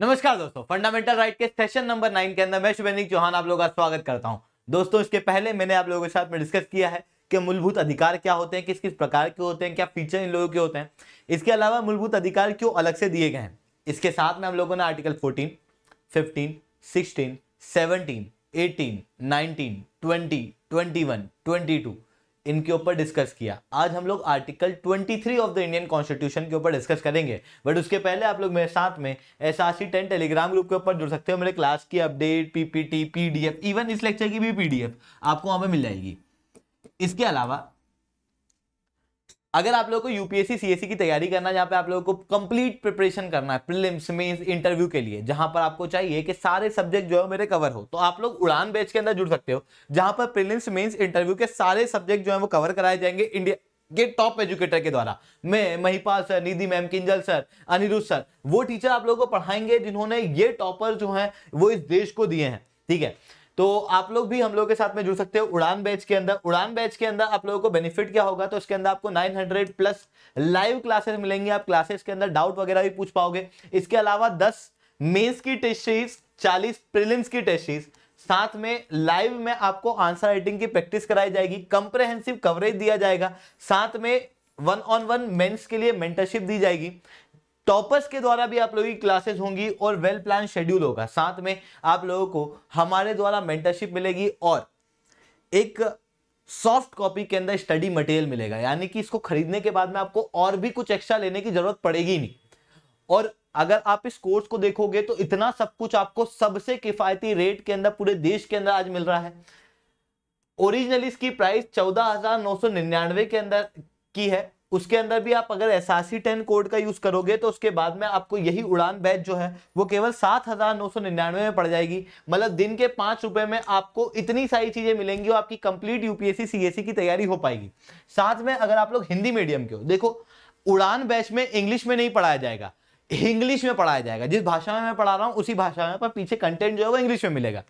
नमस्कार दोस्तों fundamental right के सेशन नंबर नाइन के अंदर मैं शुभेंद्र चौहान आप लोगों का स्वागत करता हूं दोस्तों इसके पहले मैंने आप लोगों के साथ में डिस्कस किया है कि मूलभूत अधिकार क्या होते हैं किस किस प्रकार के होते हैं क्या फीचर इन लोगों के होते हैं इसके अलावा मूलभूत अधिकार क्यों अलग से दिए गए हैं इसके साथ में हम लोगों ने article fourteen fifteen sixteen seventeen eighteen nineteen twenty twenty one twenty two इनके ऊपर डिस्कस किया आज हम लोग article 23 of the Indian constitution के ऊपर डिस्कस करेंगे बट उसके पहले आप लोग मेरे साथ में S R C ten telegram group के ऊपर जुड़ सकते हो मेरे क्लास की अपडेट पीपीटी पीडीएफ इवन इस लेक्चर की भी पीडीएफ आपको वहां पर मिल जाएगी इसके अलावा अगर आप लोगों को यूपीएससी सीएससी की तैयारी करना है जहाँ पे आप लोगों को कंप्लीट प्रिपरेशन करना है प्रिलिम्स मीन्स इंटरव्यू के लिए जहां पर आपको चाहिए कि सारे सब्जेक्ट जो है मेरे कवर हो तो आप लोग उड़ान बैच के अंदर जुड़ सकते हो जहां पर प्रिलिम्स मीन्स इंटरव्यू के सारे सब्जेक्ट जो है वो कवर कराए जाएंगे इंडिया के टॉप एजुकेटर के द्वारा मैं Mahipal sir Nidhi ma'am Kinjal sir Anirudh sir वो टीचर आप लोगों को पढ़ाएंगे जिन्होंने ये टॉपर जो है वो इस देश को दिए हैं ठीक है तो आप लोग भी हम लोग के साथ में जुड़ सकते हो उड़ान बैच के अंदर उड़ान बैच के अंदर आप लोगों को बेनिफिट क्या होगा तो इसके अंदर आपको 900 प्लस लाइव क्लासेस मिलेंगी आप क्लासेस के अंदर डाउट वगैरह भी पूछ पाओगे इसके अलावा 10 मेन्स की टेस्ट सीरीज चालीस प्रिलिम्स की टेस्ट सीरीज साथ में लाइव में आपको आंसर राइटिंग की प्रैक्टिस कराई जाएगी कंप्रेहेंसिव कवरेज दिया जाएगा साथ में वन ऑन वन मेंस के लिए मेंटरशिप दी जाएगी टॉपर्स के द्वारा भी आप लोगों की क्लासेस होंगी और वेल प्लान शेड्यूल होगा साथ में आप लोगों को हमारे द्वारा मेंटरशिप मिलेगी और एक सॉफ्ट कॉपी के अंदर स्टडी मटेरियल मिलेगा यानी कि इसको खरीदने के बाद में आपको और भी कुछ एक्स्ट्रा लेने की जरूरत पड़ेगी नहीं और अगर आप इस कोर्स को देखोगे तो इतना सब कुछ आपको सबसे किफायती रेट के अंदर पूरे देश के अंदर आज मिल रहा है ओरिजिनली इसकी प्राइस चौदह हजार नौ सौ निन्यानवे के अंदर की है उसके अंदर भी आप अगर एस आर कोड का यूज करोगे तो उसके बाद में आपको यही उड़ान बैच जो है वो केवल सात हजार नौ सौ निन्यानवे में पड़ जाएगी मतलब दिन के पांच रुपए में आपको इतनी सारी चीजें मिलेंगी और आपकी कंप्लीट यूपीएससी सीएससी की तैयारी हो पाएगी साथ में अगर आप लोग हिंदी मीडियम के हो देखो उड़ान बैच में इंग्लिश में नहीं पढ़ाया जाएगा इंग्लिश में पढ़ाया जाएगा जिस भाषा में मैं पढ़ा रहा हूँ उसी भाषा में पर पीछे कंटेंट जो है वो इंग्लिश में मिलेगा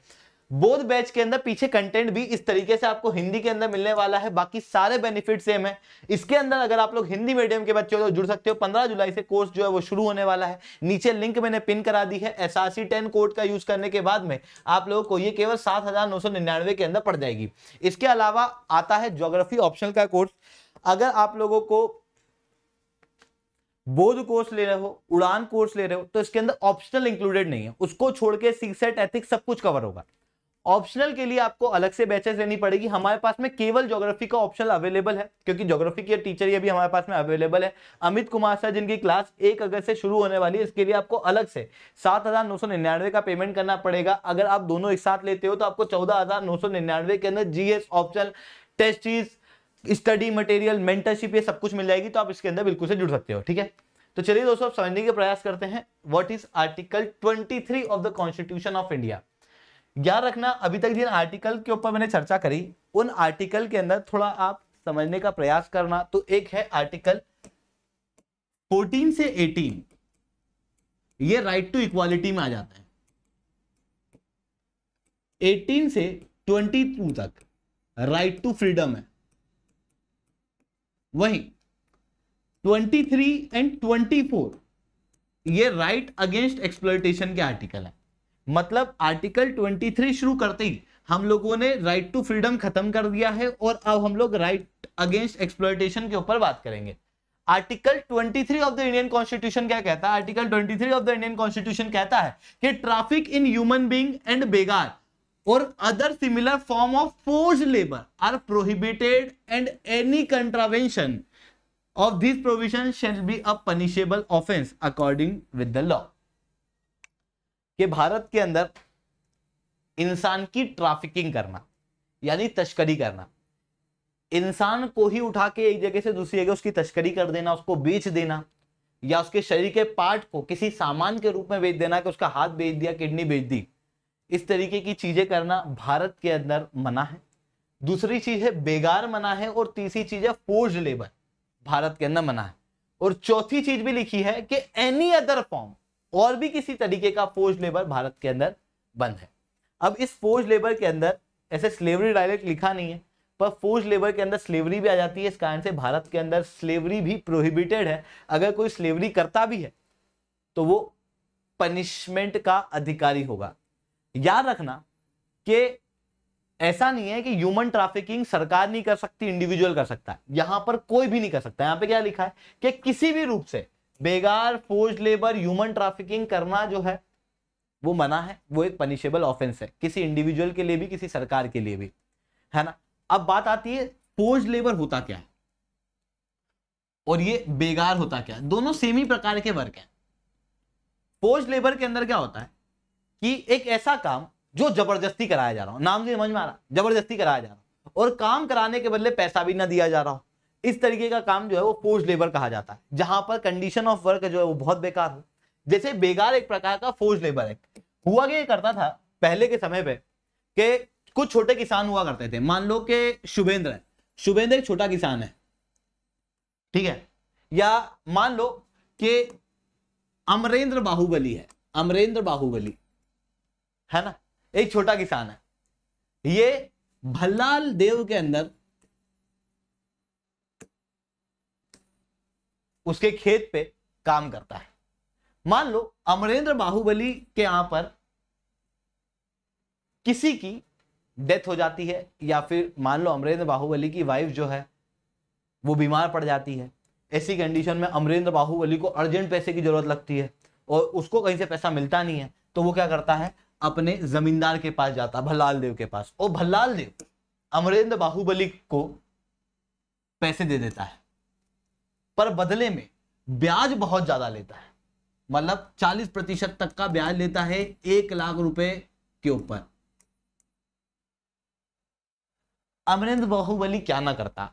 बोध बैच के अंदर पीछे कंटेंट भी इस तरीके से आपको हिंदी के अंदर मिलने वाला है बाकी सारे बेनिफिट सेम है इसके अंदर अगर आप लोग हिंदी मीडियम के बच्चे हो तो जुड़ सकते हो 15 जुलाई से कोर्स जो है वो शुरू होने वाला है नीचे लिंक मैंने पिन करा दी है एस आर कोड का यूज करने के बाद में आप लोगों को ये केवल सात के अंदर पड़ जाएगी इसके अलावा आता है जोग्राफी ऑप्शन का कोर्स अगर आप लोगों को बोध कोर्स ले रहे हो उड़ान कोर्स ले रहे हो तो इसके अंदर ऑप्शनल इंक्लूडेड नहीं है उसको छोड़ के सीसेट एथिक्स सब कुछ कवर होगा ऑप्शनल के लिए आपको अलग से बैचेस लेनी पड़ेगी हमारे पास में केवल ज्योग्राफी का ऑप्शनल अवेलेबल है क्योंकि ज्योग्राफी की टीचर ये भी हमारे पास में अवेलेबल है अमित कुमार सर जिनकी क्लास एक अगस्त से शुरू होने वाली है इसके लिए आपको अलग से सात हजार नौ सौ निन्यानवे का पेमेंट करना पड़ेगा अगर आप दोनों एक साथ लेते हो तो आपको चौदह हजार नौ सौ निन्यानवे के अंदर GS option test study material mentorship ये सब कुछ मिल जाएगी तो आप इसके अंदर बिल्कुल से जुड़ सकते हो ठीक है तो चलिए दोस्तों समझने के प्रयास करते हैं what is article three of the constitution of India याद रखना अभी तक जिन आर्टिकल के ऊपर मैंने चर्चा करी उन आर्टिकल के अंदर थोड़ा आप समझने का प्रयास करना तो एक है आर्टिकल 14 से 18 ये राइट टू इक्वालिटी में आ जाता है 18 से 22 तक राइट टू फ्रीडम है वहीं 23 एंड 24 ये राइट अगेंस्ट एक्सप्लोइटेशन के आर्टिकल है मतलब आर्टिकल 23 शुरू करते ही हम लोगों ने राइट टू फ्रीडम खत्म कर दिया है और अब हम लोग राइट अगेंस्ट एक्सप्लोइटेशन के ऊपर बात करेंगे article 23 of the Indian constitution क्या कहता है article 23 of the Indian constitution कहता है कि traffic in human being and begar और other similar form of force labour are prohibited and any contravention of this provision shall be a punishable offence according with the law कि भारत के अंदर इंसान की trafficking करना यानी तस्करी करना इंसान को ही उठा के एक जगह से दूसरी जगह उसकी तस्करी कर देना उसको बेच देना या उसके शरीर के पार्ट को किसी सामान के रूप में बेच देना कि उसका हाथ बेच दिया किडनी बेच दी इस तरीके की चीजें करना भारत के अंदर मना है दूसरी चीज है बेगार मना है और तीसरी चीज है फोर्ज लेबर भारत के अंदर मना है और चौथी चीज भी लिखी है कि एनी अदर फॉर्म और भी किसी तरीके का फोर्ज लेबर भारत के अंदर बंद है अब इस फोर्ज लेबर के अंदर ऐसे स्लेवरी डायरेक्ट लिखा नहीं है पर फोर्ज लेबर के अंदर स्लेवरी भी आ जाती है इस कारण से भारत के अंदर स्लेवरी भी प्रोहिबिटेड है अगर कोई स्लेवरी करता भी है तो वो पनिशमेंट का अधिकारी होगा याद रखना कि ऐसा नहीं है कि ह्यूमन ट्रैफिकिंग सरकार नहीं कर सकती इंडिविजुअल कर सकता है यहां पर कोई भी नहीं कर सकता यहां पे क्या लिखा है कि किसी भी रूप से begar forced labour human trafficking करना जो है वो मना है वो एक पनिशेबल ऑफेंस है किसी इंडिविजुअल के लिए भी किसी सरकार के लिए भी है ना अब बात आती है फोर्ज लेबर होता क्या है और ये बेगार होता क्या है दोनों सेम ही प्रकार के वर्क है फोर्ज लेबर के अंदर क्या होता है कि एक ऐसा काम जो जबरदस्ती कराया जा रहा हूं नाम से समझ में आ रहा जबरदस्ती कराया जा रहा और काम कराने के बदले पैसा भी ना दिया जा रहा हो इस तरीके का काम जो है वो फोर्स लेबर कहा जाता है जहां पर कंडीशन ऑफ वर्क जो है वो बहुत बेकार हो जैसे बेकार एक प्रकार का फोर्स लेबर है हुआ क्या करता था पहले के समय पे कि कुछ छोटे किसान हुआ करते थे मान लो कि शुभेंद्र है शुभेंद्र एक छोटा किसान है ठीक है या मान लो कि अमरेंद्र बाहुबली है अमरेंद्र बाहुबली है ना एक छोटा किसान है ये भल्लाल देव के अंदर उसके खेत पे काम करता है मान लो अमरेंद्र बाहुबली के यहां पर किसी की डेथ हो जाती है या फिर मान लो अमरेंद्र बाहुबली की वाइफ जो है वो बीमार पड़ जाती है ऐसी कंडीशन में अमरेंद्र बाहुबली को अर्जेंट पैसे की जरूरत लगती है और उसको कहीं से पैसा मिलता नहीं है तो वो क्या करता है अपने जमींदार के पास जाता है भल्लाल देव के पास और भल्लाल देव अमरेंद्र बाहुबली को पैसे दे देता है पर बदले में ब्याज बहुत ज्यादा लेता है मतलब 40 प्रतिशत तक का ब्याज लेता है एक लाख रुपए के ऊपर अमरेंद्र बाहुबली क्या ना करता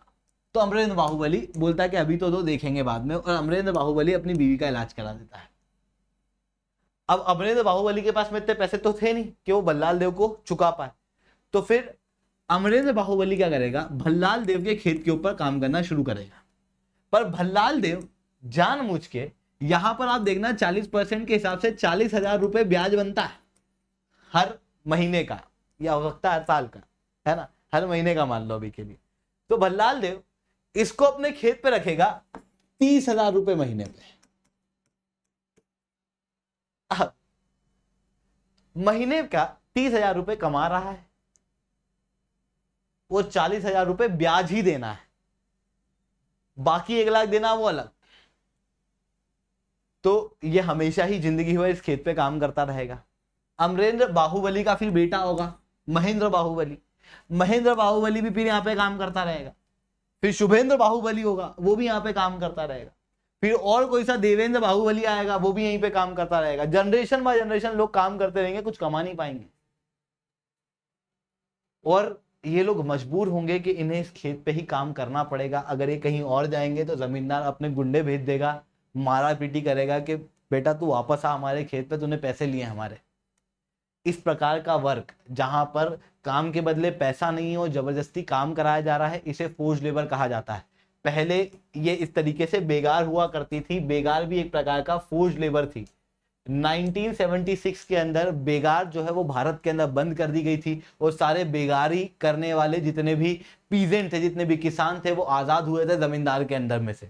तो अमरेंद्र बाहुबली बोलता कि अभी तो दो देखेंगे बाद में और अमरेंद्र बाहुबली अपनी बीवी का इलाज करा देता है अब अमरेंद्र बाहुबली के पास में इतने पैसे तो थे नहीं कि वो बल्लाल देव को चुका पाए तो फिर अमरेंद्र बाहुबली क्या करेगा भल्लाल देव के खेत के ऊपर काम करना शुरू करेगा पर भल्लाल देव जान के यहां पर आप देखना 40 परसेंट के हिसाब से चालीस हजार रुपये ब्याज बनता है हर महीने का या हो सकता है हर साल का है ना हर महीने का मान लो अभी के लिए तो भल्लाल देव इसको अपने खेत पे रखेगा तीस हजार रुपए महीने पे अब महीने का तीस हजार रुपए कमा रहा है वो चालीस हजार रुपए ब्याज ही देना है बाकी एक लाख देना वो अलग तो ये हमेशा ही जिंदगी हुआ इस खेत पे काम करता रहेगा अमरेंद्र बाहुबली का फिर बेटा होगा महेंद्र बाहुबली महेंद्र बाहुबली भी फिर यहाँ पे काम करता रहेगा फिर शुभेंद्र बाहुबली होगा वो भी यहाँ पे काम करता रहेगा फिर और कोई सा देवेंद्र बाहुबली आएगा वो भी यहीं पे काम करता रहेगा जनरेशन बाय जनरेशन लोग काम करते रहेंगे कुछ कमा नहीं पाएंगे और ये लोग मजबूर होंगे कि इन्हें इस खेत पे ही काम करना पड़ेगा अगर ये कहीं और जाएंगे तो ज़मींदार अपने गुंडे भेज देगा मारा पीटी करेगा कि बेटा तू वापस आ हमारे खेत पे तूने पैसे लिए हमारे इस प्रकार का वर्क जहाँ पर काम के बदले पैसा नहीं हो जबरदस्ती काम कराया जा रहा है इसे फोर्ज लेबर कहा जाता है पहले ये इस तरीके से बेगार हुआ करती थी बेगार भी एक प्रकार का फोर्ज लेबर थी 1976 के अंदर बेगार जो है वो भारत के अंदर बंद कर दी गई थी और सारे बेगारी करने वाले जितने भी पीजेंट थे जितने भी किसान थे वो आजाद हुए थे जमींदार के अंदर में से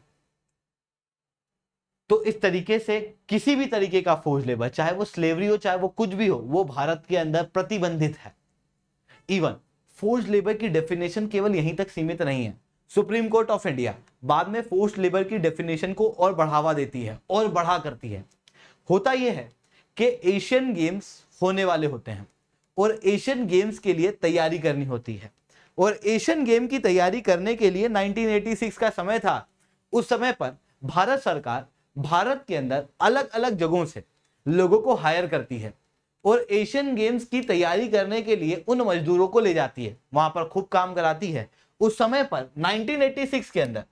तो इस तरीके से किसी भी तरीके का फोर्ज लेबर चाहे वो स्लेवरी हो चाहे वो कुछ भी हो वो भारत के अंदर प्रतिबंधित है इवन फोर्ज लेबर की डेफिनेशन केवल यहीं तक सीमित नहीं है सुप्रीम कोर्ट ऑफ इंडिया बाद में फोर्स लेबर की डेफिनेशन को और बढ़ावा देती है और बढ़ा करती है होता यह है कि एशियन गेम्स होने वाले होते हैं और एशियन गेम्स के लिए तैयारी करनी होती है और एशियन गेम की तैयारी करने के लिए 1986 का समय था उस समय पर भारत सरकार भारत के अंदर अलग अलग जगहों से लोगों को हायर करती है और एशियन गेम्स की तैयारी करने के लिए उन मजदूरों को ले जाती है वहां पर खूब काम कराती है उस समय पर 1986 के अंदर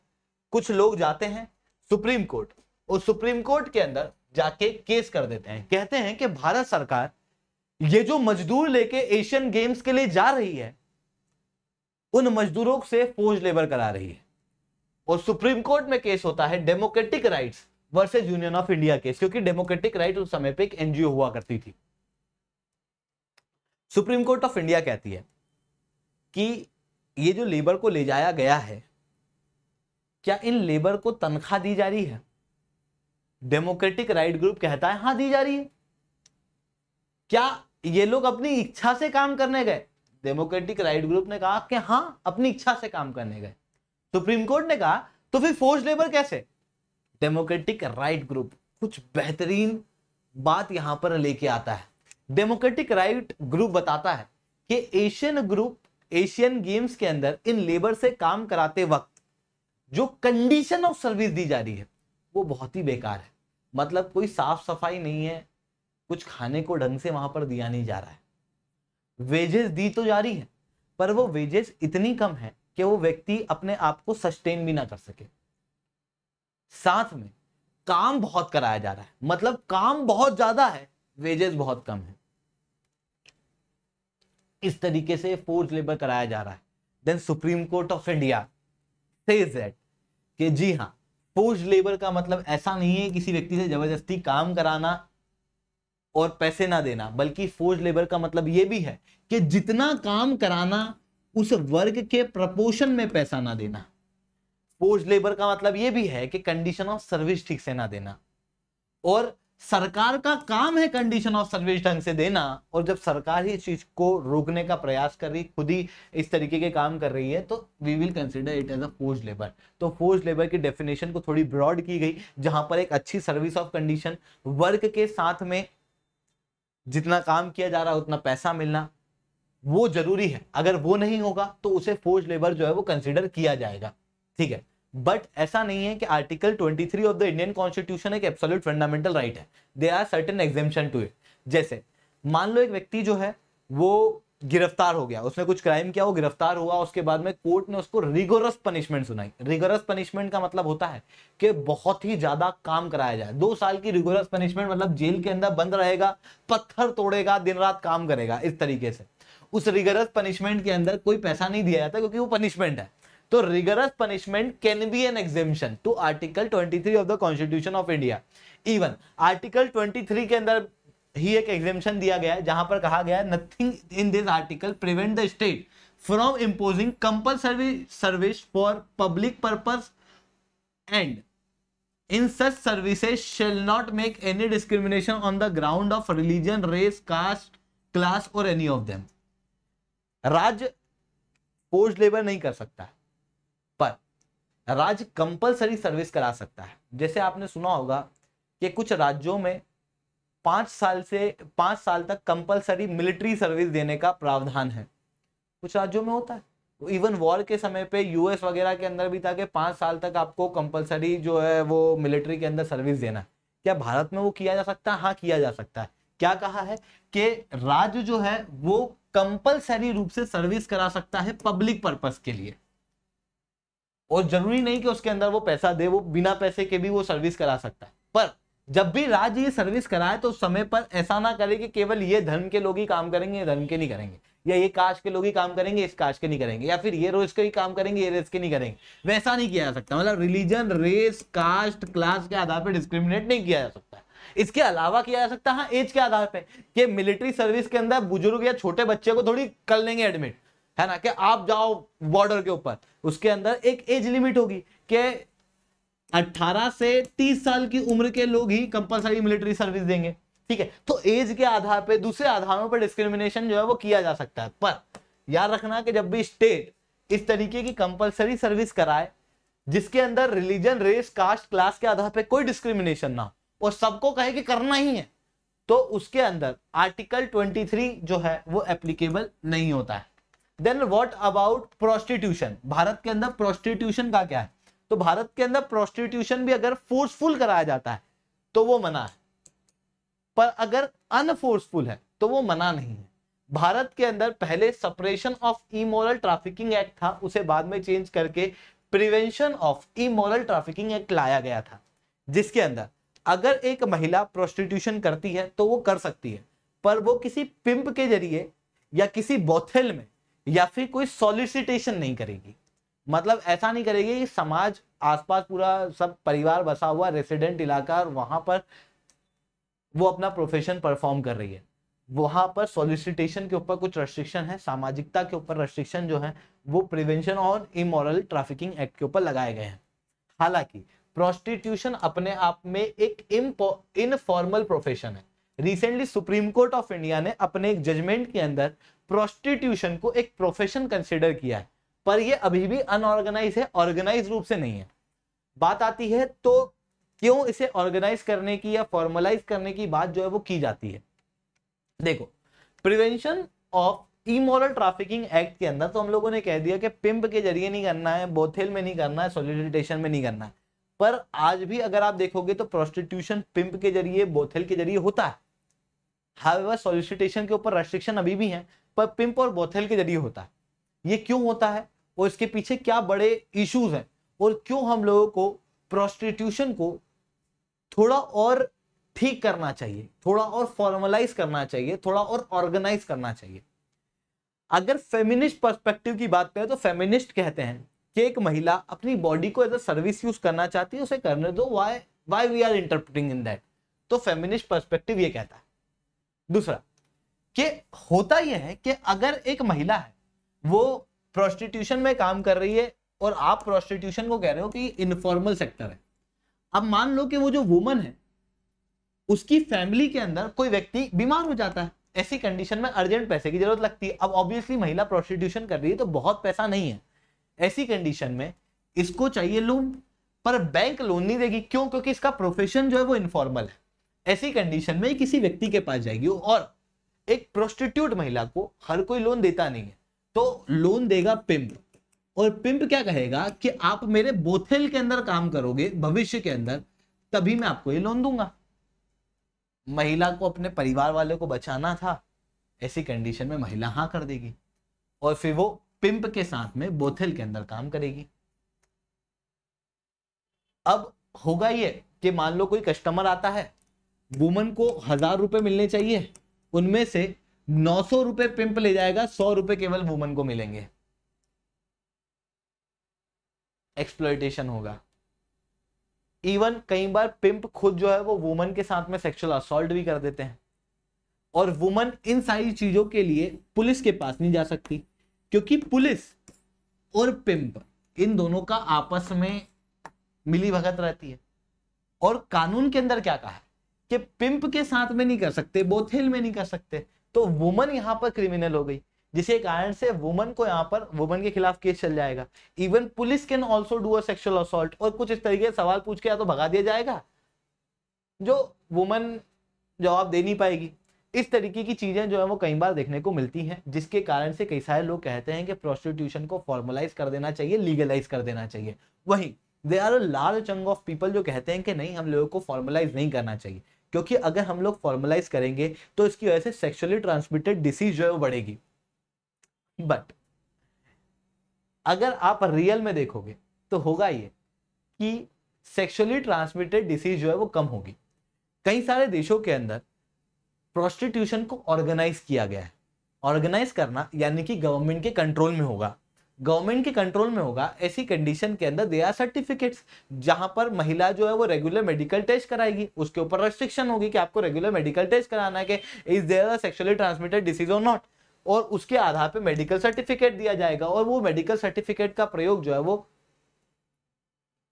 कुछ लोग जाते हैं सुप्रीम कोर्ट और सुप्रीम कोर्ट के अंदर जाके केस कर देते हैं कहते हैं कि भारत सरकार ये जो मजदूर लेके एशियन गेम्स के लिए जा रही है उन मजदूरों से फोज लेबर करा रही है और सुप्रीम कोर्ट में केस होता है democratic rights versus union of India case क्योंकि डेमोक्रेटिक राइट उस समय पे एक एनजीओ हुआ करती थी सुप्रीम कोर्ट ऑफ इंडिया कहती है कि ये जो लेबर को ले जाया गया है क्या इन लेबर को तनख्वाह दी जा रही है डेमोक्रेटिक राइट ग्रुप कहता है हाँ दी जा रही है क्या ये लोग अपनी इच्छा से काम करने गए डेमोक्रेटिक राइट ग्रुप ने कहा कि हाँ अपनी इच्छा से काम करने गए सुप्रीम कोर्ट ने कहा तो फिर फोर्स लेबर कैसे डेमोक्रेटिक राइट ग्रुप कुछ बेहतरीन बात यहां पर लेके आता है डेमोक्रेटिक राइट ग्रुप बताता है कि एशियन ग्रुप एशियन गेम्स के अंदर इन लेबर से काम कराते वक्त जो कंडीशन ऑफ सर्विस दी जा रही है वो बहुत ही बेकार है मतलब कोई साफ सफाई नहीं है कुछ खाने को ढंग से वहां पर दिया नहीं जा रहा है वेजेस दी तो जा रही है पर वो वेजेस इतनी कम है कि वो व्यक्ति अपने आप को सस्टेन भी ना कर सके साथ में काम बहुत कराया जा रहा है मतलब काम बहुत ज्यादा है वेजेस बहुत कम है इस तरीके से फोर्स लेबर कराया जा रहा है then supreme court of India से जी हाँ फोर्ज लेबर का मतलब ऐसा नहीं है किसी व्यक्ति से जबरदस्ती काम कराना और पैसे ना देना बल्कि फोर्ज लेबर का मतलब यह भी है कि जितना काम कराना उस वर्ग के प्रपोर्शन में पैसा ना देना फोर्ज लेबर का मतलब यह भी है कि कंडीशन ऑफ सर्विस ठीक से ना देना और सरकार का काम है कंडीशन ऑफ सर्विस ढंग से देना और जब सरकार ही इस चीज को रोकने का प्रयास कर रही खुद ही इस तरीके के काम कर रही है तो we will consider it as a forced labour तो फोर्ज लेबर की डेफिनेशन को थोड़ी ब्रॉड की गई जहां पर एक अच्छी सर्विस ऑफ कंडीशन वर्क के साथ में जितना काम किया जा रहा है उतना पैसा मिलना वो जरूरी है अगर वो नहीं होगा तो उसे फोर्ज लेबर जो है वो कंसिडर किया जाएगा ठीक है बट ऐसा नहीं है कि article 23 of the Indian constitution एक एब्सोल्यूट फंडामेंटल राइट है they are certain exemption to it जैसे मान लो एक व्यक्ति जो है वो गिरफ्तार हो गया उसने कुछ क्राइम किया वो गिरफ्तार हुआ उसके बाद में कोर्ट ने उसको रिगोरस पनिशमेंट सुनाई रिगोरस पनिशमेंट का मतलब होता है कि बहुत ही ज्यादा काम कराया जाए दो साल की रिगोरस पनिशमेंट मतलब जेल के अंदर बंद रहेगा पत्थर तोड़ेगा दिन रात काम करेगा इस तरीके से उस रिगोरस पनिशमेंट के अंदर कोई पैसा नहीं दिया जाता क्योंकि वो पनिशमेंट है तो rigorous punishment can be an exemption to article 23 of the constitution of India even article 23 के अंदर ही एक एग्जेम्पन दिया गया है जहां पर कहा गया है nothing in this article prevent the state from imposing compulsory service for public purpose and in such services shall not make any discrimination on the ground of religion race caste class और any of them राज्य पोस्ट labour नहीं कर सकता है राज्य compulsory service करा सकता है जैसे आपने सुना होगा कि कुछ राज्यों में पाँच साल से पाँच साल तक कंपलसरी मिलिट्री सर्विस देने का प्रावधान है कुछ राज्यों में होता है तो इवन वॉर के समय पे यूएस वगैरह के अंदर भी था कि पाँच साल तक आपको कंपलसरी जो है वो मिलिट्री के अंदर सर्विस देना क्या भारत में वो किया जा सकता है हाँ किया जा सकता है क्या कहा है कि राज्य जो है वो कंपलसरी रूप से सर्विस करा सकता है पब्लिक पर्पज के लिए और जरूरी नहीं कि उसके अंदर वो पैसा दे वो बिना पैसे के भी वो सर्विस करा सकता है पर जब भी राज्य ये सर्विस कराए तो समय पर ऐसा ना करे कि केवल ये धर्म के लोग ही काम करेंगे ये धर्म के नहीं करेंगे या ये कास्ट के लोग ही काम करेंगे इस कास्ट के नहीं करेंगे या फिर ये रोज के ही काम करेंगे ये रेस के नहीं करेंगे वैसा नहीं किया जा सकता मतलब रिलीजन रेस कास्ट क्लास के आधार पर डिस्क्रिमिनेट नहीं किया जा सकता इसके अलावा किया जा सकता है हाँ, एज के आधार पर मिलिट्री सर्विस के अंदर बुजुर्ग या छोटे बच्चे को थोड़ी कर लेंगे एडमिट है ना कि आप जाओ बॉर्डर के ऊपर उसके अंदर एक एज लिमिट होगी कि 18 से 30 साल की उम्र के लोग ही कंपलसरी मिलिट्री सर्विस देंगे ठीक है तो एज के आधार पे दूसरे आधारों पर डिस्क्रिमिनेशन जो है वो किया जा सकता है पर याद रखना कि जब भी स्टेट इस तरीके की कंपलसरी सर्विस कराए जिसके अंदर रिलीजन रेस कास्ट क्लास के आधार पर कोई डिस्क्रिमिनेशन ना हो और सबको कहे कि करना ही है तो उसके अंदर आर्टिकल 23 जो है वो एप्लीकेबल नहीं होता है then what about prostitution Bharat के अंदर प्रोस्टिट्यूशन का क्या है तो भारत के अंदर प्रोस्टिट्यूशन भी अगर फोर्सफुल कराया जाता है तो वो मना है पर अगर अनफोर्सफुल है तो वो मना नहीं है भारत के अंदर पहले suppression of immoral trafficking act था उसे बाद में चेंज करके prevention of immoral trafficking act लाया गया था जिसके अंदर अगर एक महिला प्रोस्टिट्यूशन करती है तो वो कर सकती है पर वो किसी पिंप के जरिए या किसी बोथेल में या फिर कोई सॉलिसिटेशन नहीं करेगी मतलब ऐसा नहीं करेगी कि समाज आसपास पूरा सब परिवार बसा हुआ रेसिडेंट इलाका और वहां पर वो अपना प्रोफेशन परफॉर्म कर रही है वहां पर सॉलिसिटेशन के ऊपर कुछ रेस्ट्रिक्शन है सामाजिकता के ऊपर रेस्ट्रिक्शन जो है वो प्रिवेंशन और इमोरल ट्रैफिकिंग एक्ट के ऊपर लगाए गए हैं हालांकि प्रोस्टिट्यूशन अपने आप में एक इनफॉर्मल प्रोफेशन है recently supreme court of India ने अपने एक जजमेंट के अंदर प्रोस्टिट्यूशन को एक प्रोफेशन कंसिडर किया है पर यह अभी भी अनऑर्गेनाइज है ऑर्गेनाइज रूप से नहीं है बात आती है तो क्यों इसे ऑर्गेनाइज करने की या फॉर्मलाइज करने की बात जो है वो की जाती है देखो prevention of immoral trafficking act के अंदर तो हम लोगों ने कह दिया कि पिंप के जरिए नहीं करना है बोथेल में नहीं करना है सोलिडिटेशन में नहीं करना है पर आज भी अगर आप देखोगे तो प्रोस्टिट्यूशन पिंप के जरिए बोथेल के जरिए होता है हावेवर सोलिसिटेशन के ऊपर रेस्ट्रिक्शन अभी भी है पर पिंप और बोथेल के जरिए होता है ये क्यों होता है और इसके पीछे क्या बड़े इश्यूज हैं और क्यों हम लोगों को प्रोस्टिट्यूशन को थोड़ा और ठीक करना चाहिए थोड़ा और फॉर्मलाइज करना चाहिए थोड़ा और ऑर्गेनाइज करना चाहिए अगर फेमिनिस्ट पर्सपेक्टिव की बात करें तो फेमिनिस्ट कहते हैं कि एक महिला अपनी बॉडी को एज अ सर्विस यूज करना चाहती है उसे करने दो why why we are interpreting in that तो फेमिनिस्ट पर्सपेक्टिव ये कहता है दूसरा कि होता यह है कि अगर एक महिला है वो प्रोस्टिट्यूशन में काम कर रही है और आप प्रोस्टिट्यूशन को कह रहे हो कि इनफॉर्मल सेक्टर है अब मान लो कि वो जो वुमन है उसकी फैमिली के अंदर कोई व्यक्ति बीमार हो जाता है ऐसी कंडीशन में अर्जेंट पैसे की जरूरत लगती है अब ऑब्वियसली महिला प्रोस्टिट्यूशन कर रही है तो बहुत पैसा नहीं है ऐसी कंडीशन में इसको चाहिए लोन पर बैंक लोन नहीं देगी क्यों क्योंकि इसका प्रोफेशन जो है वो इनफॉर्मल है ऐसी कंडीशन में किसी व्यक्ति के पास जाएगी और एक प्रोस्टिट्यूट महिला को हर कोई लोन देता नहीं है तो लोन देगा पिम्प और पिंप क्या कहेगा कि आप मेरे बोथेल के अंदर काम करोगे भविष्य के अंदर तभी मैं आपको ये लोन दूंगा महिला को अपने परिवार वाले को बचाना था ऐसी कंडीशन में महिला हाँ कर देगी और फिर वो पिंप के साथ में बोथेल के अंदर काम करेगी अब होगा ये कि मान लो कोई कस्टमर आता है वुमन को हजार रुपए मिलने चाहिए उनमें से नौ सौ रुपए पिंप ले जाएगा सौ रुपए केवल वुमन को मिलेंगे एक्सप्लोइटेशन होगा इवन कई बार पिंप खुद जो है वो वुमन के साथ में सेक्सुअल असॉल्ट भी कर देते हैं और वुमन इन सारी चीजों के लिए पुलिस के पास नहीं जा सकती क्योंकि पुलिस और पिंप इन दोनों का आपस में मिली भगत रहती है और कानून के अंदर क्या कहा है कि पिंप के साथ में नहीं कर सकते बोथेल में नहीं कर सकते तो वुमन यहाँ पर क्रिमिनल हो गई जिसके कारण से वुमन को यहाँ पर वुमन के खिलाफ केस चल जाएगा even police can also do a assault और कुछ इस तरीके सवाल पूछ के या तो भगा दिया जाएगा जो वुमन जवाब दे नहीं पाएगी इस तरीके की चीजें जो है वो कई बार देखने को मिलती हैं जिसके कारण से कई सारे लोग कहते हैं कि प्रोस्टिट्यूशन को फॉर्मलाइज कर देना चाहिए लीगलाइज कर देना चाहिए वही they are a large chunk of people जो कहते हैं कि नहीं हम लोगों को फॉर्मलाइज नहीं करना चाहिए क्योंकि अगर हम लोग फॉर्मलाइज करेंगे तो इसकी वजह से सेक्सुअली ट्रांसमिटेड डिसीज जो है वो बढ़ेगी बट अगर आप रियल में देखोगे तो होगा ये कि सेक्सुअली ट्रांसमिटेड डिसीज जो है वो कम होगी कई सारे देशों के अंदर प्रोस्टिट्यूशन को ऑर्गेनाइज किया गया है ऑर्गेनाइज करना यानी कि गवर्नमेंट के कंट्रोल में होगा गवर्नमेंट के कंट्रोल में होगा ऐसी कंडीशन के अंदर दे आर सर्टिफिकेट्स जहां पर महिला जो है वो रेगुलर मेडिकल टेस्ट कराएगी उसके ऊपर रेस्ट्रिक्शन होगी कि आपको रेगुलर मेडिकल टेस्ट कराना है कि is there sexually transmitted disease और नॉट और उसके आधार पे मेडिकल सर्टिफिकेट दिया जाएगा और वो मेडिकल सर्टिफिकेट का प्रयोग जो है वो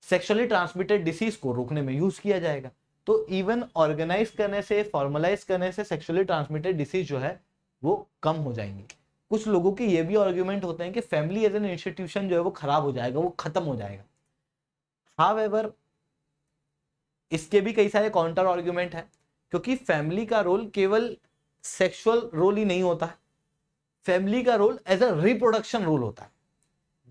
सेक्सुअली ट्रांसमिटेड डिसीज को रोकने में यूज किया जाएगा तो इवन ऑर्गेनाइज करने से फॉर्मलाइज करने से सेक्सुअली ट्रांसमिटेड डिसीज जो है वो कम हो जाएंगी कुछ लोगों के ये भी आर्ग्यूमेंट होते हैं कि फैमिली एज एन इंस्टीट्यूशन जो है वो खराब हो जाएगा वो खत्म हो जाएगा हाव एवर इसके भी कई सारे काउंटर आर्ग्यूमेंट है क्योंकि फैमिली का रोल केवल सेक्सुअल रोल ही नहीं होता है फैमिली का role as a reproduction role होता है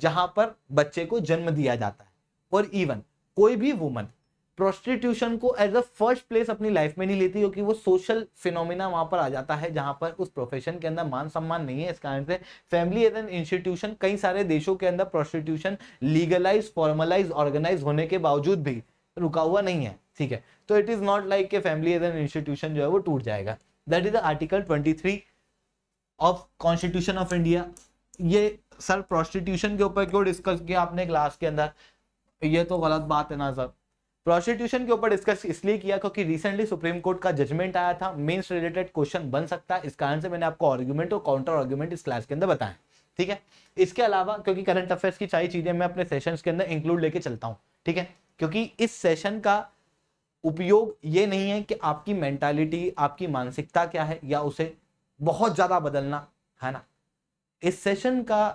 जहां पर बच्चे को जन्म दिया जाता है और इवन कोई भी वुमन प्रोस्टिट्यूशन को एज अ फर्स्ट प्लेस अपनी लाइफ में नहीं लेती क्योंकि वो सोशल फिनोमिना वहां पर आ जाता है जहां पर उस प्रोफेशन के अंदर मान सम्मान नहीं है इस कारण से फैमिली एज एन इंस्टीट्यूशन कई सारे देशों के अंदर प्रोस्टिट्यूशन लीगलाइज फॉर्मलाइज ऑर्गेनाइज होने के बावजूद भी रुका हुआ नहीं है ठीक है तो इट इज नॉट लाइक के फैमिली एज एन इंस्टीट्यूशन जो है वो टूट जाएगा that is the article twenty three of constitution of India ये सर प्रोस्टिट्यूशन के ऊपर क्यों डिस्कस किया आपने क्लास के अंदर ये तो गलत बात है ना सर प्रोस्टिट्यूशन के ऊपर डिस्कस इसलिए किया क्योंकि रिसेंटली सुप्रीम कोर्ट का जजमेंट आया था मेंस रिलेटेड क्वेश्चन बन सकता है इस कारण से मैंने आपको आर्ग्यूमेंट और काउंटर आर्ग्यूमेंट इस क्लास के अंदर बताया ठीक है इसके अलावा क्योंकि करंट अफेयर्स की सारी चीजें मैं अपने सेशन के अंदर इंक्लूड लेके चलता हूँ ठीक है क्योंकि इस सेशन का उपयोग ये नहीं है कि आपकी मेंटालिटी आपकी मानसिकता क्या है या उसे बहुत ज़्यादा बदलना है ना इस सेशन का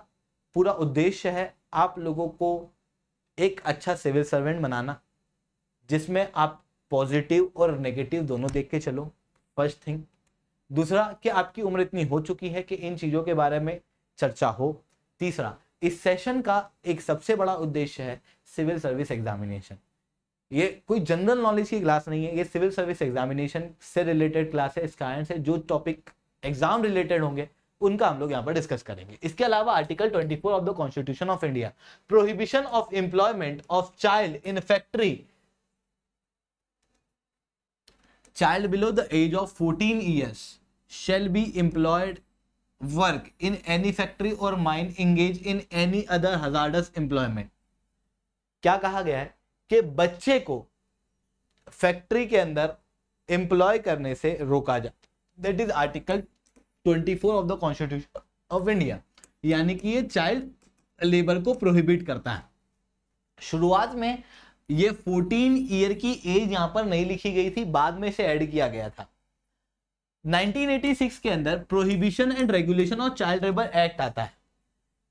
पूरा उद्देश्य है आप लोगों को एक अच्छा सिविल सर्वेंट बनाना जिसमें आप पॉजिटिव और नेगेटिव दोनों देख के चलो फर्स्ट थिंग दूसरा कि आपकी उम्र इतनी हो चुकी है कि इन चीज़ों के बारे में चर्चा हो तीसरा इस सेशन का एक सबसे बड़ा उद्देश्य है सिविल सर्विस एग्जामिनेशन ये कोई जनरल नॉलेज की क्लास नहीं है ये सिविल सर्विस एग्जामिनेशन से रिलेटेड क्लास है इस कारण से जो टॉपिक एग्जाम रिलेटेड होंगे उनका हम लोग यहाँ पर डिस्कस करेंगे इसके अलावा article 24 of the constitution of India prohibition of employment of child in factory child below the age of 14 years shall be employed work in any factory और mine engage in any other hazardous employment क्या कहा गया है कि बच्चे को factory के अंदर एम्प्लॉय करने से रोका जा that is article twenty four of the constitution of India यानी कि ये चाइल्ड लेबर को प्रोहिबिट करता है शुरुआत में ये 14 ईयर की एज यहां पर नहीं लिखी गई थी बाद में इसे ऐड किया गया था 1986 के अंदर prohibition and regulation of child labour act आता है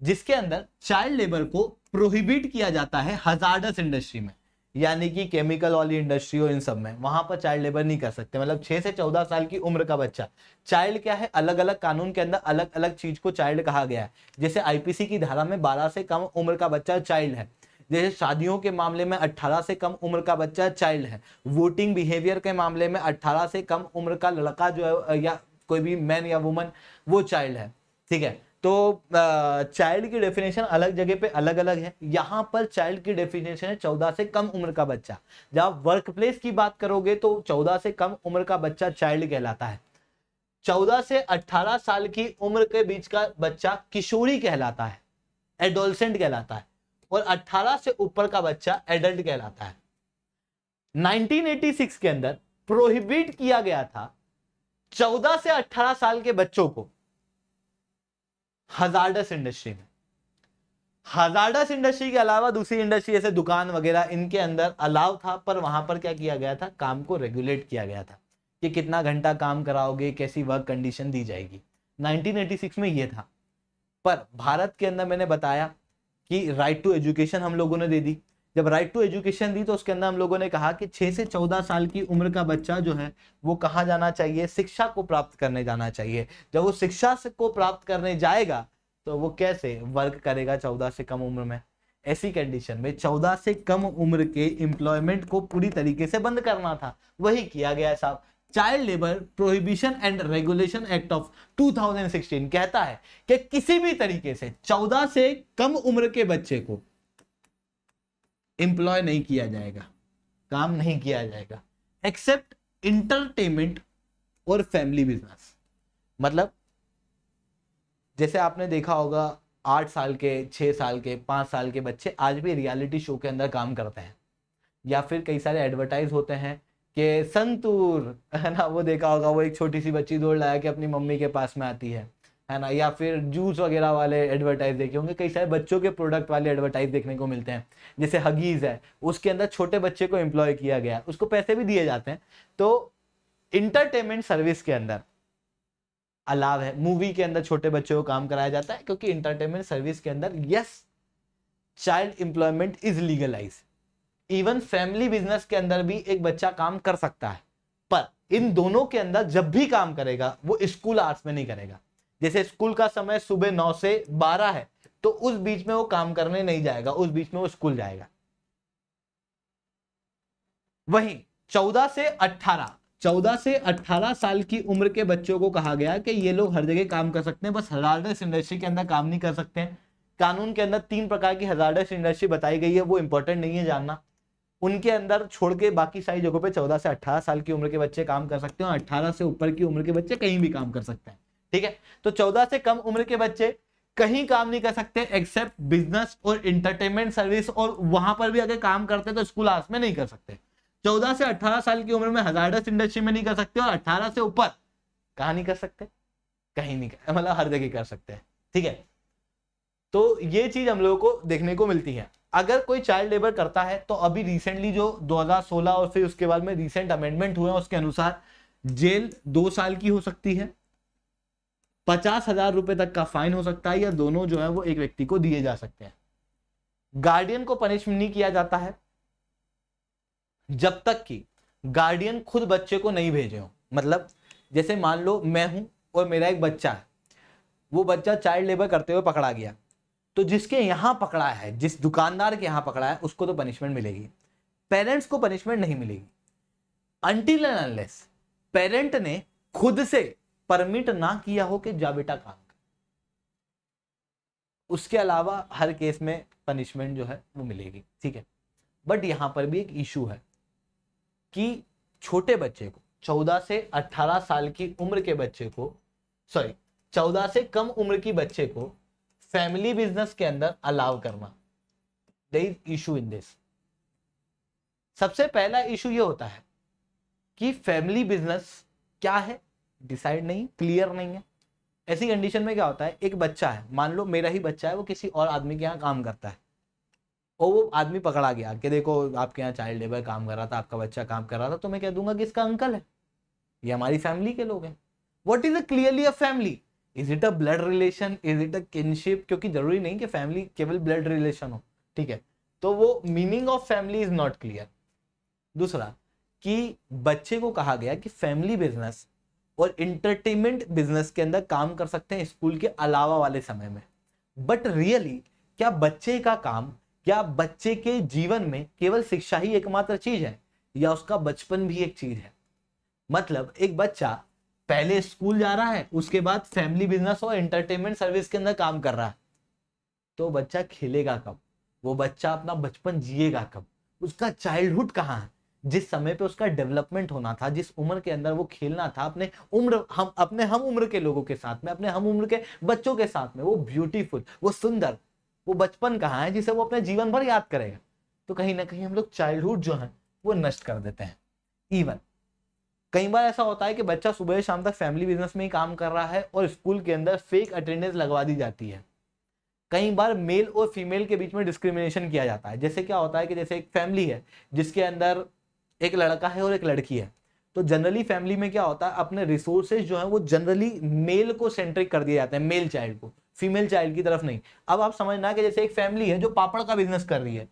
जिसके अंदर चाइल्ड लेबर को प्रोहिबिट किया जाता है हजारडस इंडस्ट्री में यानी कि केमिकल वाली इंडस्ट्री हो इन सब में वहां पर चाइल्ड लेबर नहीं कर सकते मतलब छह से चौदह साल की उम्र का बच्चा चाइल्ड क्या है अलग अलग कानून के अंदर अलग अलग चीज को चाइल्ड कहा गया है जैसे आईपीसी की धारा में बारह से कम उम्र का बच्चा चाइल्ड है जैसे शादियों के मामले में 18 से कम उम्र का बच्चा चाइल्ड है वोटिंग बिहेवियर के मामले में 18 से कम उम्र का लड़का जो है या कोई भी मैन या वुमन वो चाइल्ड है ठीक है तो चाइल्ड की डेफिनेशन अलग जगह पे अलग अलग है यहाँ पर चाइल्ड की डेफिनेशन है चौदह से कम उम्र का बच्चा जब आप वर्क प्लेस की बात करोगे तो चौदह से कम उम्र का बच्चा चाइल्ड कहलाता है चौदह से अट्ठारह साल की उम्र के बीच का बच्चा किशोरी कहलाता है एडोलसेंट कहलाता है और 18 से ऊपर का बच्चा एडल्ट कहलाता है 1986 के अंदर प्रोहिबिट किया गया था 14 से 18 साल के बच्चों को हजारडस इंडस्ट्री में हजारडस इंडस्ट्री के अलावा दूसरी इंडस्ट्री जैसे दुकान वगैरह इनके अंदर अलाव था पर वहां पर क्या किया गया था काम को रेगुलेट किया गया था कि कितना घंटा काम कराओगे कैसी वर्क कंडीशन दी जाएगी 1986 में ये था पर भारत के अंदर मैंने बताया कि राइट टू एजुकेशन हम लोगों ने दे दी जब राइट टू एजुकेशन दी तो उसके अंदर हम लोगों ने कहा कि छह से चौदह साल की उम्र का बच्चा जो है वो कहाँ जाना चाहिए शिक्षा को प्राप्त करने जाना चाहिए जब वो शिक्षा को प्राप्त करने जाएगा तो वो कैसे वर्क करेगा चौदह से कम उम्र में ऐसी कंडीशन में चौदह से कम उम्र के एम्प्लॉयमेंट को पूरी तरीके से बंद करना था वही किया गया साहब child labour prohibition and regulation act of 2016 कहता है कि किसी भी तरीके से 14 से कम उम्र के बच्चे को एम्प्लॉय नहीं किया जाएगा काम नहीं किया जाएगा एक्सेप्ट इंटरटेनमेंट और फैमिली बिजनेस मतलब जैसे आपने देखा होगा आठ साल के छः साल के पाँच साल के बच्चे आज भी रियलिटी शो के अंदर काम करते हैं या फिर कई सारे एडवर्टाइज होते हैं कि संतूर है ना वो देखा होगा वो एक छोटी सी बच्ची दौड़ लाया के अपनी मम्मी के पास में आती है है ना या फिर जूस वगैरह वाले एडवर्टाइज देखे होंगे कई सारे बच्चों के प्रोडक्ट वाले एडवर्टाइज देखने को मिलते हैं जैसे हगीज है उसके अंदर छोटे बच्चे को एम्प्लॉय किया गया उसको पैसे भी दिए जाते हैं तो इंटरटेनमेंट सर्विस के अंदर अलाव है मूवी के अंदर छोटे बच्चों को काम कराया जाता है क्योंकि इंटरटेनमेंट सर्विस के अंदर yes child employment is legalise even family business के अंदर भी एक बच्चा काम कर सकता है पर इन दोनों के अंदर जब भी काम करेगा वो स्कूल आर्ट्स में नहीं करेगा जैसे स्कूल का समय सुबह नौ से बारह है तो उस बीच में वो काम करने नहीं जाएगा उस बीच में वो स्कूल जाएगा वहीं चौदह से अट्ठारह चौदह से अट्ठारह साल की उम्र के बच्चों को कहा गया कि ये लोग हर जगह काम कर सकते हैं बस हजारडस इंडस्ट्री के अंदर काम नहीं कर सकते हैं कानून के अंदर तीन प्रकार की हजारडस इंडस्ट्री बताई गई है वो इंपॉर्टेंट नहीं है जानना उनके अंदर छोड़ के बाकी सारी जगहों पे 14 से 18 साल की उम्र के बच्चे काम कर सकते हैं और 18 से ऊपर की उम्र के बच्चे कहीं भी काम कर सकते हैं ठीक है तो 14 से कम उम्र के बच्चे कहीं काम नहीं कर सकते एक्सेप्ट बिजनेस और इंटरटेनमेंट सर्विस और वहां पर भी अगर काम करते तो स्कूल आस में नहीं कर सकते चौदह से अठारह साल की उम्र में हजार इंडस्ट्री में नहीं कर सकते और अठारह से ऊपर कहा नहीं कर सकते कहीं नहीं मतलब हर जगह कर सकते हैं ठीक है तो ये चीज हम लोगों को देखने को मिलती है अगर कोई चाइल्ड लेबर करता है तो अभी रिसेंटली जो 2016 और फिर उसके बाद में रिसेंट अमेंडमेंट हुए हैं उसके अनुसार जेल दो साल की हो सकती है पचास हजार रुपए तक का फाइन हो सकता है या दोनों जो है वो एक व्यक्ति को दिए जा सकते हैं गार्डियन को पनिश नहीं किया जाता है जब तक कि गार्डियन खुद बच्चे को नहीं भेजे हो मतलब जैसे मान लो मैं हूं और मेरा एक बच्चा है वो बच्चा चाइल्ड लेबर करते हुए पकड़ा गया तो जिसके यहां पकड़ा है जिस दुकानदार के यहां पकड़ा है उसको तो पनिशमेंट मिलेगी पेरेंट्स को पनिशमेंट नहीं मिलेगी अंटिल एंड अनलेस पेरेंट ने खुद से परमिट ना किया हो कि जा बेटा काम उसके अलावा हर केस में पनिशमेंट जो है वो मिलेगी ठीक है बट यहां पर भी एक इशू है कि छोटे बच्चे को चौदह से अट्ठारह साल की उम्र के बच्चे को सॉरी चौदह से कम उम्र की बच्चे को फैमिली बिजनेस के अंदर अलाउ करना they is issue in this सबसे पहला इशू ये होता है कि फैमिली बिजनेस क्या है डिसाइड नहीं क्लियर नहीं है ऐसी कंडीशन में क्या होता है एक बच्चा है मान लो मेरा ही बच्चा है वो किसी और आदमी के यहाँ काम करता है और वो आदमी पकड़ा गया कि देखो आपके यहाँ चाइल्ड लेबर काम कर रहा था आपका बच्चा काम कर रहा था तो मैं कह दूंगा कि इसका अंकल है ये हमारी फैमिली के लोग हैं what is a clearly a family is it a blood relation is it a kinship क्योंकि जरूरी नहीं कि फैमिली केवल ब्लड रिलेशन हो ठीक है तो वो meaning of family is not clear दूसरा कि बच्चे को कहा गया कि फैमिली बिजनेस और इंटरटेनमेंट बिजनेस के अंदर काम कर सकते हैं स्कूल के अलावा वाले समय में बट रियली really, क्या बच्चे का काम क्या बच्चे के जीवन में केवल शिक्षा ही एकमात्र चीज है या उसका बचपन भी एक चीज है मतलब एक बच्चा पहले स्कूल जा रहा है उसके बाद फैमिली बिजनेस और एंटरटेनमेंट सर्विस के अंदर काम कर रहा है तो बच्चा खेलेगा कब वो बच्चा अपना बचपन जिएगा कब उसका चाइल्डहुड कहाँ है जिस समय पे उसका डेवलपमेंट होना था जिस उम्र के अंदर वो खेलना था अपने उम्र हम अपने हम उम्र के लोगों के साथ में अपने हम उम्र के बच्चों के साथ में वो ब्यूटीफुल वो सुंदर वो बचपन कहाँ है जिसे वो अपने जीवन भर याद करेगा तो कहीं ना कहीं हम लोग चाइल्डहुड जो है वो नष्ट कर देते हैं इवन कई बार ऐसा होता है कि बच्चा सुबह शाम तक फैमिली बिजनेस में ही काम कर रहा है और स्कूल के अंदर फेक अटेंडेंस लगवा दी जाती है कई बार मेल और फीमेल के बीच में डिस्क्रिमिनेशन किया जाता है जैसे क्या होता है कि जैसे एक फैमिली है जिसके अंदर एक लड़का है और एक लड़की है तो जनरली फैमिली में क्या होता है अपने रिसोर्सेज जो है वो जनरली मेल को सेंट्रिक कर दिए जाते हैं मेल चाइल्ड को फीमेल चाइल्ड की तरफ नहीं अब आप समझना कि जैसे एक फैमिली है जो पापड़ का बिजनेस कर रही है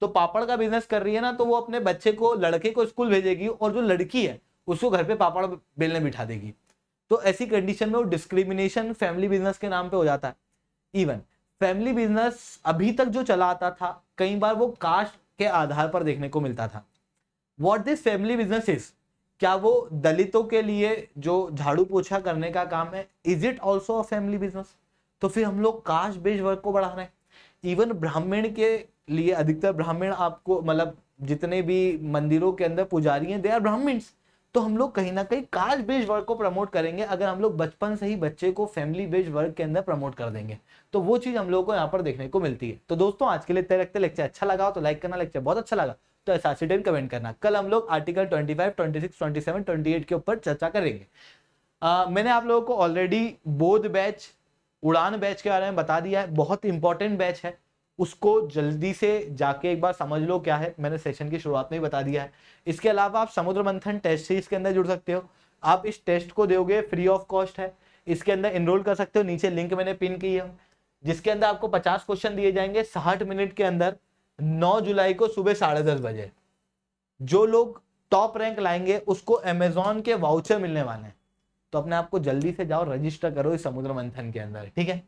तो पापड़ का बिजनेस कर रही है ना तो वो अपने बच्चे को लड़के को स्कूल भेजेगी और जो लड़की है उसको घर पे पापड़ बेलने बिठा देगी तो ऐसी कंडीशन में वो डिस्क्रिमिनेशन फैमिली बिजनेस के नाम पे हो जाता है इवन फैमिली बिजनेस अभी तक जो चला आता था कई बार वो कास्ट के आधार पर देखने को मिलता था what this family business is क्या वो दलितों के लिए जो झाड़ू पोछा करने का काम है is it also a family business तो फिर हम लोग कास्ट बेस्ड वर्क को बढ़ा रहे हैं इवन ब्राह्मण के लिए अधिकतर ब्राह्मण आपको मतलब जितने भी मंदिरों के अंदर पुजारी हैं दे आर ब्राह्मण्स तो हम लोग कहीं ना कहीं काज बेस्ड वर्क को प्रमोट करेंगे अगर हम लोग बचपन से ही बच्चे को फैमिली बेस्ड वर्क के अंदर प्रमोट कर देंगे तो वो चीज़ हम लोगों को यहाँ पर देखने को मिलती है तो दोस्तों आज के लिए तय रखते लेक्चर अच्छा लगा तो लाइक करना लेक्चर बहुत अच्छा लगा तो ऐसा कमेंट करना कल हम लोग article twenty seven twenty eight के ऊपर चर्चा करेंगे आ, मैंने आप लोगों को ऑलरेडी बोध बैच उड़ान बैच के बारे में बता दिया है बहुत इंपॉर्टेंट बैच है उसको जल्दी से जाके एक बार समझ लो क्या है मैंने सेशन की शुरुआत में ही बता दिया है इसके अलावा आप समुद्र मंथन टेस्ट सीरीज के अंदर जुड़ सकते हो आप इस टेस्ट को दोगे फ्री ऑफ कॉस्ट है इसके अंदर इनरोल कर सकते हो नीचे लिंक मैंने पिन की है जिसके अंदर आपको पचास क्वेश्चन दिए जाएंगे साठ मिनट के अंदर नौ जुलाई को सुबह साढ़े दस बजे जो लोग टॉप रैंक लाएंगे उसको अमेजोन के वाउचर मिलने वाले हैं तो अपने आप को जल्दी से जाओ रजिस्टर करो इस समुद्र मंथन के अंदर ठीक है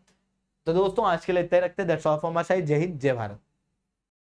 तो दोस्तों आज के लिए इतना रखते हैं दर्शाओ फॉर्मा साइड जय हिंद जय भारत